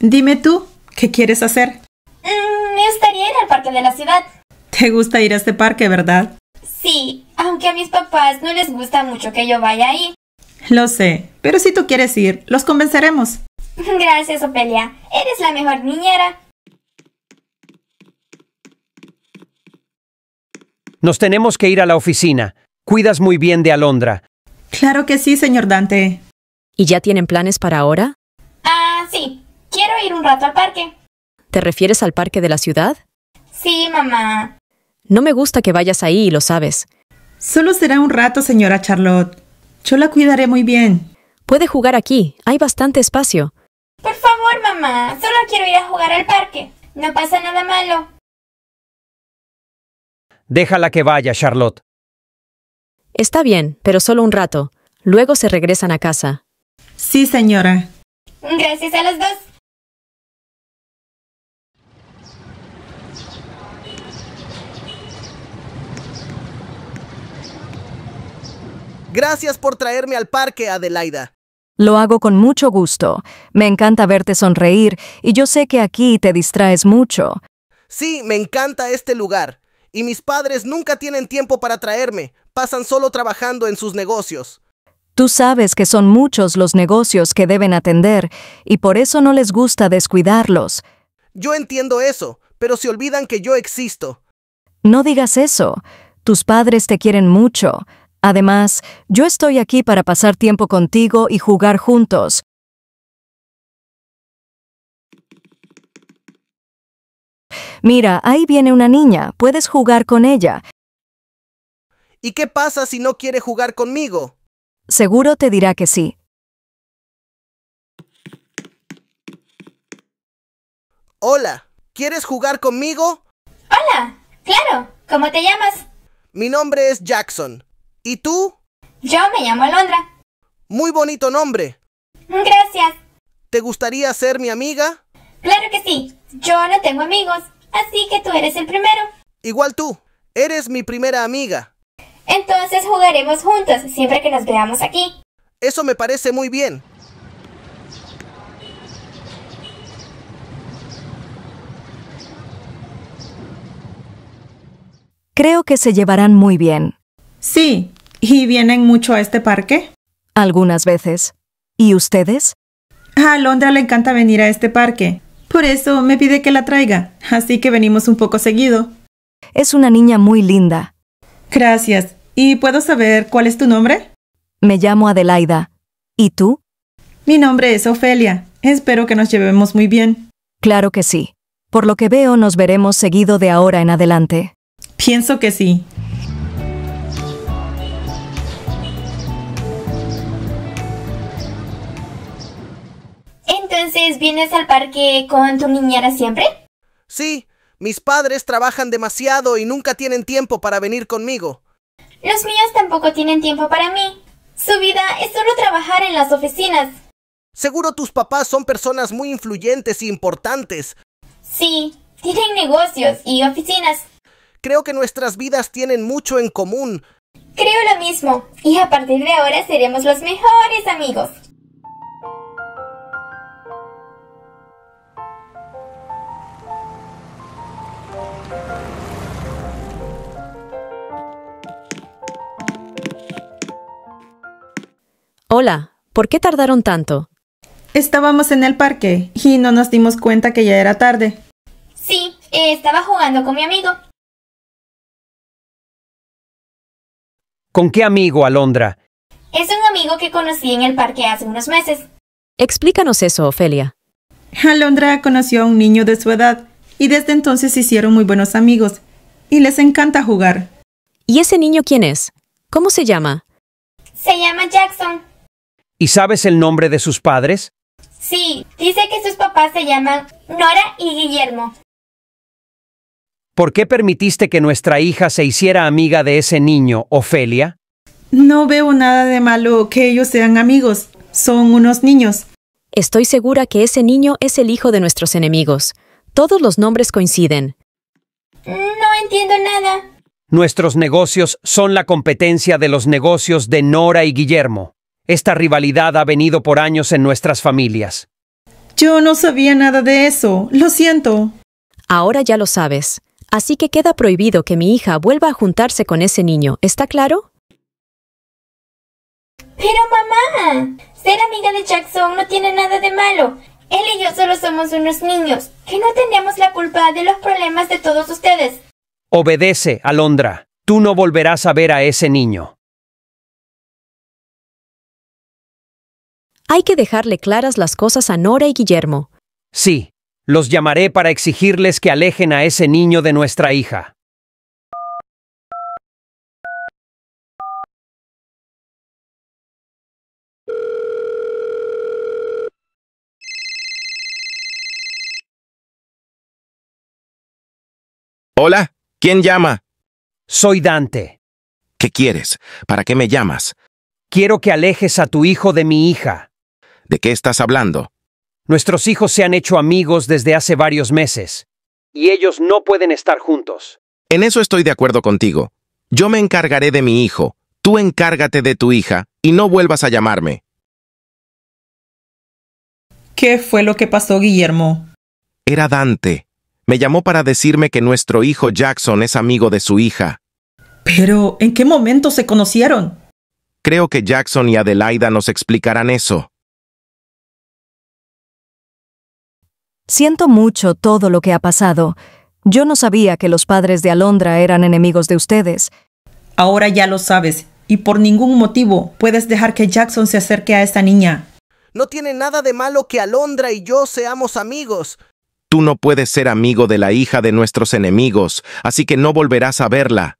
Dime tú, ¿qué quieres hacer? Mm, me gustaría ir al parque de la ciudad. ¿Te gusta ir a este parque, verdad? Sí, aunque a mis papás no les gusta mucho que yo vaya ahí. Lo sé, pero si tú quieres ir, los convenceremos. Gracias, Opelia. Eres la mejor niñera. Nos tenemos que ir a la oficina. Cuidas muy bien de Alondra. Claro que sí, señor Dante. ¿Y ya tienen planes para ahora? sí, quiero ir un rato al parque. ¿Te refieres al parque de la ciudad? Sí, mamá. No me gusta que vayas ahí lo sabes. Solo será un rato, señora Charlotte. Yo la cuidaré muy bien. Puede jugar aquí, hay bastante espacio. Por favor, mamá, solo quiero ir a jugar al parque. No pasa nada malo. Déjala que vaya, Charlotte. Está bien, pero solo un rato. Luego se regresan a casa. Sí, señora. Gracias a los dos. Gracias por traerme al parque, Adelaida. Lo hago con mucho gusto. Me encanta verte sonreír y yo sé que aquí te distraes mucho. Sí, me encanta este lugar. Y mis padres nunca tienen tiempo para traerme. Pasan solo trabajando en sus negocios. Tú sabes que son muchos los negocios que deben atender y por eso no les gusta descuidarlos. Yo entiendo eso, pero se olvidan que yo existo. No digas eso. Tus padres te quieren mucho. Además, yo estoy aquí para pasar tiempo contigo y jugar juntos. Mira, ahí viene una niña, puedes jugar con ella. ¿Y qué pasa si no quiere jugar conmigo? seguro te dirá que sí. Hola, ¿quieres jugar conmigo? Hola, claro, ¿cómo te llamas? Mi nombre es Jackson. ¿Y tú? Yo me llamo Londra. Muy bonito nombre. Gracias. ¿Te gustaría ser mi amiga? Claro que sí. Yo no tengo amigos, así que tú eres el primero. Igual tú. Eres mi primera amiga. Entonces jugaremos juntos siempre que nos veamos aquí. Eso me parece muy bien. Creo que se llevarán muy bien. Sí. ¿Y vienen mucho a este parque? Algunas veces. ¿Y ustedes? A Londra le encanta venir a este parque. Por eso me pide que la traiga. Así que venimos un poco seguido. Es una niña muy linda. Gracias. ¿Y puedo saber cuál es tu nombre? Me llamo Adelaida. ¿Y tú? Mi nombre es Ofelia. Espero que nos llevemos muy bien. Claro que sí. Por lo que veo, nos veremos seguido de ahora en adelante. Pienso que sí. Entonces, ¿vienes al parque con tu niñera siempre? Sí, mis padres trabajan demasiado y nunca tienen tiempo para venir conmigo. Los míos tampoco tienen tiempo para mí. Su vida es solo trabajar en las oficinas. Seguro tus papás son personas muy influyentes y e importantes. Sí, tienen negocios y oficinas. Creo que nuestras vidas tienen mucho en común. Creo lo mismo, y a partir de ahora seremos los mejores amigos. Hola, ¿por qué tardaron tanto? Estábamos en el parque y no nos dimos cuenta que ya era tarde. Sí, eh, estaba jugando con mi amigo. ¿Con qué amigo, Alondra? Es un amigo que conocí en el parque hace unos meses. Explícanos eso, Ofelia. Alondra conoció a un niño de su edad y desde entonces se hicieron muy buenos amigos y les encanta jugar. ¿Y ese niño quién es? ¿Cómo se llama? Se llama Jackson. ¿Y sabes el nombre de sus padres? Sí, dice que sus papás se llaman Nora y Guillermo. ¿Por qué permitiste que nuestra hija se hiciera amiga de ese niño, Ofelia? No veo nada de malo que ellos sean amigos. Son unos niños. Estoy segura que ese niño es el hijo de nuestros enemigos. Todos los nombres coinciden. No entiendo nada. Nuestros negocios son la competencia de los negocios de Nora y Guillermo. Esta rivalidad ha venido por años en nuestras familias. Yo no sabía nada de eso. Lo siento. Ahora ya lo sabes. Así que queda prohibido que mi hija vuelva a juntarse con ese niño. ¿Está claro? Pero mamá, ser amiga de Jackson no tiene nada de malo. Él y yo solo somos unos niños, que no tenemos la culpa de los problemas de todos ustedes. Obedece, Alondra. Tú no volverás a ver a ese niño. Hay que dejarle claras las cosas a Nora y Guillermo. Sí, los llamaré para exigirles que alejen a ese niño de nuestra hija. Hola, ¿quién llama? Soy Dante. ¿Qué quieres? ¿Para qué me llamas? Quiero que alejes a tu hijo de mi hija. ¿De qué estás hablando? Nuestros hijos se han hecho amigos desde hace varios meses. Y ellos no pueden estar juntos. En eso estoy de acuerdo contigo. Yo me encargaré de mi hijo, tú encárgate de tu hija y no vuelvas a llamarme. ¿Qué fue lo que pasó, Guillermo? Era Dante. Me llamó para decirme que nuestro hijo Jackson es amigo de su hija. Pero, ¿en qué momento se conocieron? Creo que Jackson y Adelaida nos explicarán eso. Siento mucho todo lo que ha pasado. Yo no sabía que los padres de Alondra eran enemigos de ustedes. Ahora ya lo sabes, y por ningún motivo puedes dejar que Jackson se acerque a esta niña. No tiene nada de malo que Alondra y yo seamos amigos. Tú no puedes ser amigo de la hija de nuestros enemigos, así que no volverás a verla.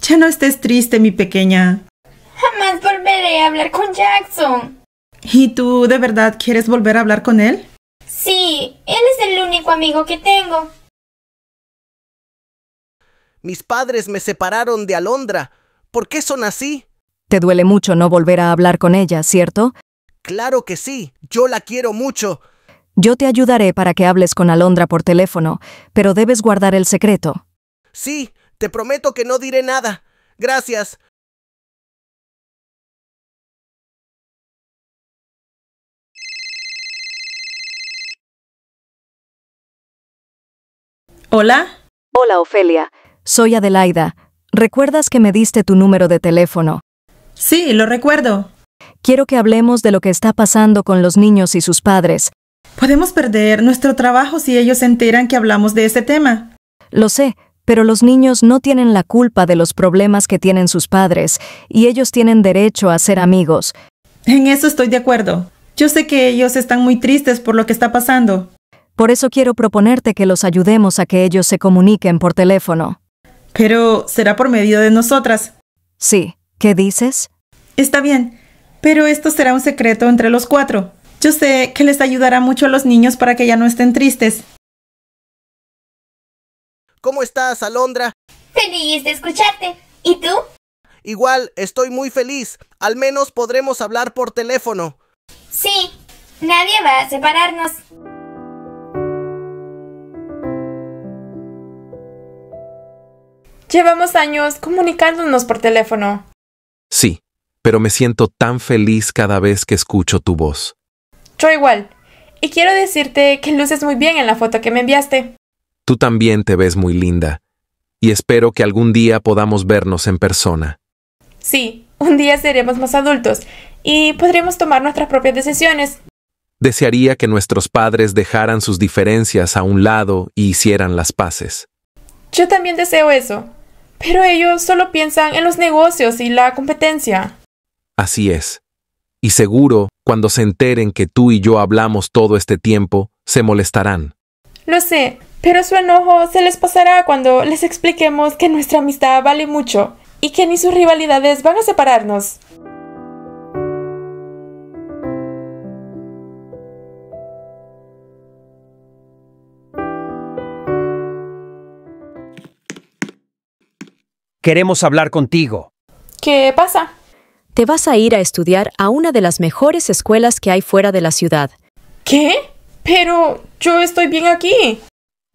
Ya no estés triste, mi pequeña volveré a hablar con Jackson. ¿Y tú de verdad quieres volver a hablar con él? Sí, él es el único amigo que tengo. Mis padres me separaron de Alondra. ¿Por qué son así? Te duele mucho no volver a hablar con ella, ¿cierto? Claro que sí. Yo la quiero mucho. Yo te ayudaré para que hables con Alondra por teléfono, pero debes guardar el secreto. Sí, te prometo que no diré nada. Gracias. Hola. Hola, Ofelia. Soy Adelaida. ¿Recuerdas que me diste tu número de teléfono? Sí, lo recuerdo. Quiero que hablemos de lo que está pasando con los niños y sus padres. Podemos perder nuestro trabajo si ellos se enteran que hablamos de ese tema. Lo sé, pero los niños no tienen la culpa de los problemas que tienen sus padres, y ellos tienen derecho a ser amigos. En eso estoy de acuerdo. Yo sé que ellos están muy tristes por lo que está pasando. Por eso quiero proponerte que los ayudemos a que ellos se comuniquen por teléfono. Pero será por medio de nosotras. Sí. ¿Qué dices? Está bien, pero esto será un secreto entre los cuatro. Yo sé que les ayudará mucho a los niños para que ya no estén tristes. ¿Cómo estás, Alondra? Feliz de escucharte. ¿Y tú? Igual, estoy muy feliz. Al menos podremos hablar por teléfono. Sí, nadie va a separarnos. Llevamos años comunicándonos por teléfono. Sí, pero me siento tan feliz cada vez que escucho tu voz. Yo igual. Y quiero decirte que luces muy bien en la foto que me enviaste. Tú también te ves muy linda. Y espero que algún día podamos vernos en persona. Sí, un día seremos más adultos y podremos tomar nuestras propias decisiones. Desearía que nuestros padres dejaran sus diferencias a un lado y hicieran las paces. Yo también deseo eso. Pero ellos solo piensan en los negocios y la competencia. Así es. Y seguro, cuando se enteren que tú y yo hablamos todo este tiempo, se molestarán. Lo sé, pero su enojo se les pasará cuando les expliquemos que nuestra amistad vale mucho y que ni sus rivalidades van a separarnos. Queremos hablar contigo. ¿Qué pasa? Te vas a ir a estudiar a una de las mejores escuelas que hay fuera de la ciudad. ¿Qué? Pero yo estoy bien aquí.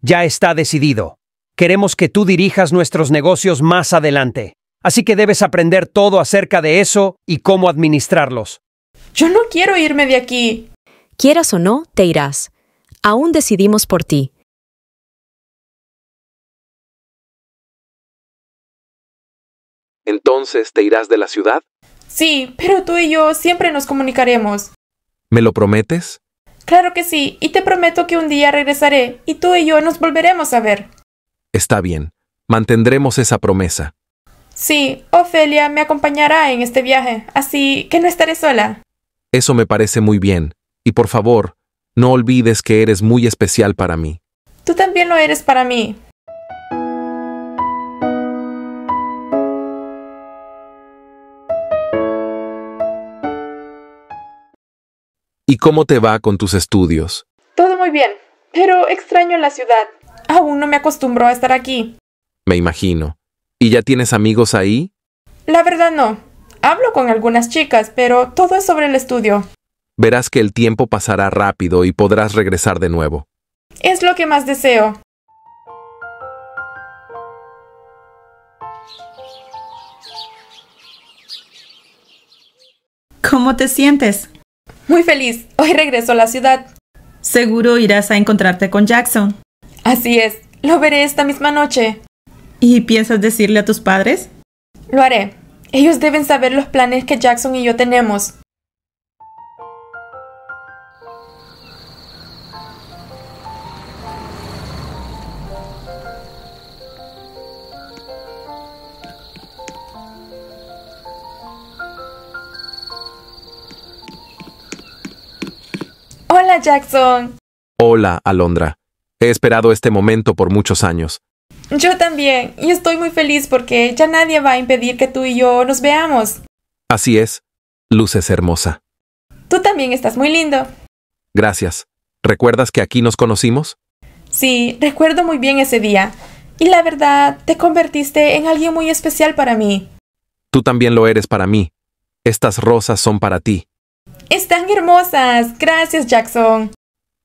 Ya está decidido. Queremos que tú dirijas nuestros negocios más adelante. Así que debes aprender todo acerca de eso y cómo administrarlos. Yo no quiero irme de aquí. Quieras o no, te irás. Aún decidimos por ti. Entonces, ¿te irás de la ciudad? Sí, pero tú y yo siempre nos comunicaremos. ¿Me lo prometes? Claro que sí, y te prometo que un día regresaré y tú y yo nos volveremos a ver. Está bien, mantendremos esa promesa. Sí, Ofelia me acompañará en este viaje, así que no estaré sola. Eso me parece muy bien, y por favor, no olvides que eres muy especial para mí. Tú también lo eres para mí. ¿Y cómo te va con tus estudios? Todo muy bien, pero extraño la ciudad. Aún no me acostumbro a estar aquí. Me imagino. ¿Y ya tienes amigos ahí? La verdad no. Hablo con algunas chicas, pero todo es sobre el estudio. Verás que el tiempo pasará rápido y podrás regresar de nuevo. Es lo que más deseo. ¿Cómo te sientes? Muy feliz. Hoy regreso a la ciudad. Seguro irás a encontrarte con Jackson. Así es. Lo veré esta misma noche. ¿Y piensas decirle a tus padres? Lo haré. Ellos deben saber los planes que Jackson y yo tenemos. Hola, Jackson. Hola, Alondra. He esperado este momento por muchos años. Yo también, y estoy muy feliz porque ya nadie va a impedir que tú y yo nos veamos. Así es. Luces hermosa. Tú también estás muy lindo. Gracias. ¿Recuerdas que aquí nos conocimos? Sí, recuerdo muy bien ese día. Y la verdad, te convertiste en alguien muy especial para mí. Tú también lo eres para mí. Estas rosas son para ti. Están hermosas. Gracias, Jackson.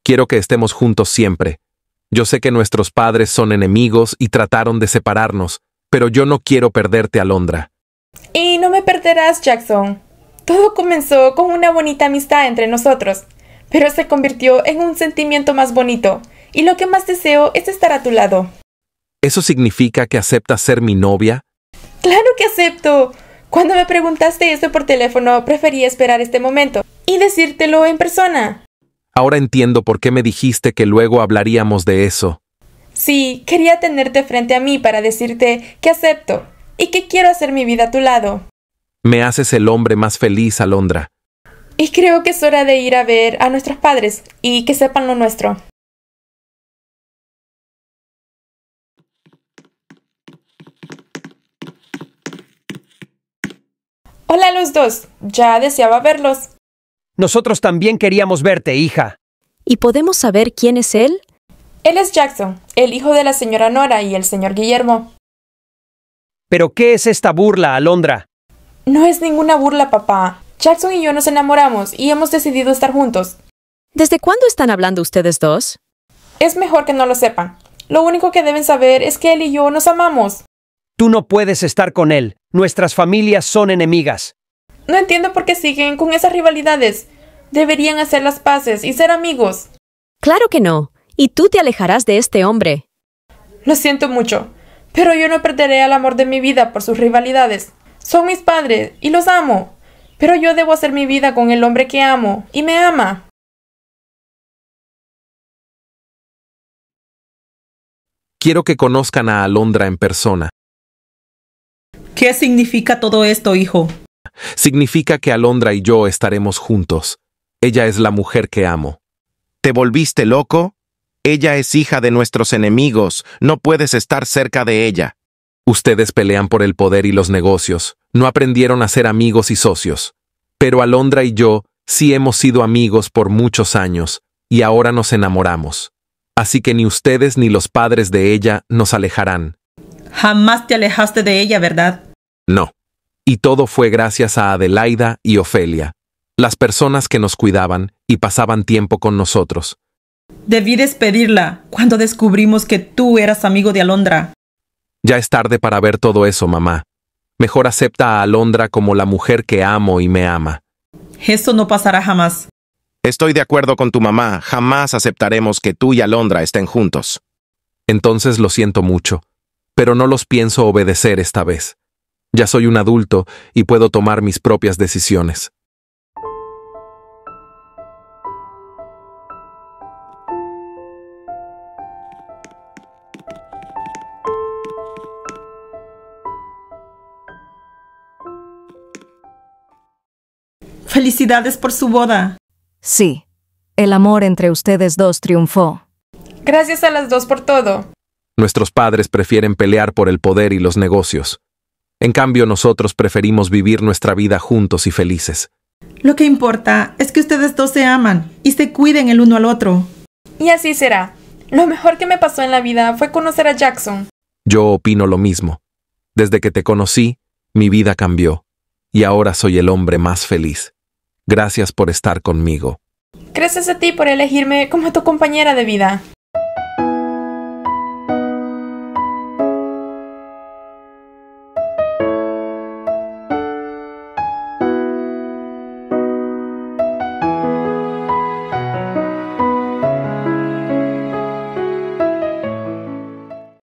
Quiero que estemos juntos siempre. Yo sé que nuestros padres son enemigos y trataron de separarnos, pero yo no quiero perderte, Alondra. Y no me perderás, Jackson. Todo comenzó con una bonita amistad entre nosotros, pero se convirtió en un sentimiento más bonito, y lo que más deseo es estar a tu lado. ¿Eso significa que aceptas ser mi novia? Claro que acepto. Cuando me preguntaste eso por teléfono, preferí esperar este momento y decírtelo en persona. Ahora entiendo por qué me dijiste que luego hablaríamos de eso. Sí, quería tenerte frente a mí para decirte que acepto y que quiero hacer mi vida a tu lado. Me haces el hombre más feliz, Alondra. Y creo que es hora de ir a ver a nuestros padres y que sepan lo nuestro. Hola los dos, ya deseaba verlos. Nosotros también queríamos verte, hija. ¿Y podemos saber quién es él? Él es Jackson, el hijo de la señora Nora y el señor Guillermo. ¿Pero qué es esta burla, Alondra? No es ninguna burla, papá. Jackson y yo nos enamoramos y hemos decidido estar juntos. ¿Desde cuándo están hablando ustedes dos? Es mejor que no lo sepan. Lo único que deben saber es que él y yo nos amamos. Tú no puedes estar con él. Nuestras familias son enemigas. No entiendo por qué siguen con esas rivalidades. Deberían hacer las paces y ser amigos. Claro que no. Y tú te alejarás de este hombre. Lo siento mucho, pero yo no perderé el amor de mi vida por sus rivalidades. Son mis padres y los amo. Pero yo debo hacer mi vida con el hombre que amo y me ama. Quiero que conozcan a Alondra en persona. ¿Qué significa todo esto, hijo? Significa que Alondra y yo estaremos juntos. Ella es la mujer que amo. ¿Te volviste loco? Ella es hija de nuestros enemigos, no puedes estar cerca de ella. Ustedes pelean por el poder y los negocios, no aprendieron a ser amigos y socios. Pero Alondra y yo sí hemos sido amigos por muchos años, y ahora nos enamoramos. Así que ni ustedes ni los padres de ella nos alejarán. Jamás te alejaste de ella, ¿verdad? No. Y todo fue gracias a Adelaida y Ofelia, las personas que nos cuidaban y pasaban tiempo con nosotros. Debí despedirla cuando descubrimos que tú eras amigo de Alondra. Ya es tarde para ver todo eso, mamá. Mejor acepta a Alondra como la mujer que amo y me ama. Esto no pasará jamás. Estoy de acuerdo con tu mamá. Jamás aceptaremos que tú y Alondra estén juntos. Entonces lo siento mucho, pero no los pienso obedecer esta vez. Ya soy un adulto y puedo tomar mis propias decisiones. Felicidades por su boda. Sí, el amor entre ustedes dos triunfó. Gracias a las dos por todo. Nuestros padres prefieren pelear por el poder y los negocios. En cambio, nosotros preferimos vivir nuestra vida juntos y felices. Lo que importa es que ustedes dos se aman y se cuiden el uno al otro. Y así será. Lo mejor que me pasó en la vida fue conocer a Jackson. Yo opino lo mismo. Desde que te conocí, mi vida cambió y ahora soy el hombre más feliz. Gracias por estar conmigo. Gracias a ti por elegirme como tu compañera de vida.